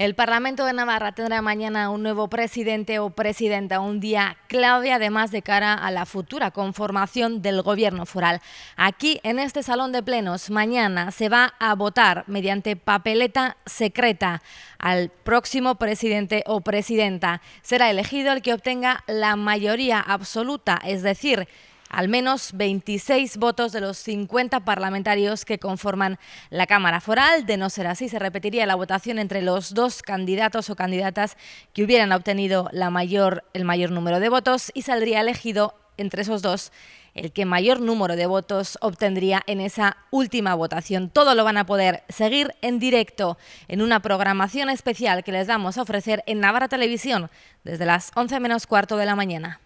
El Parlamento de Navarra tendrá mañana un nuevo presidente o presidenta, un día clave además de cara a la futura conformación del gobierno foral. Aquí, en este salón de plenos, mañana se va a votar mediante papeleta secreta al próximo presidente o presidenta. Será elegido el que obtenga la mayoría absoluta, es decir, al menos 26 votos de los 50 parlamentarios que conforman la Cámara Foral. De no ser así, se repetiría la votación entre los dos candidatos o candidatas que hubieran obtenido el mayor número de votos y saldría elegido entre esos dos el que mayor número de votos obtendría en esa última votación. Todo lo van a poder seguir en directo en una programación especial que les damos a ofrecer en Navarra Televisión desde las 11 menos cuarto de la mañana.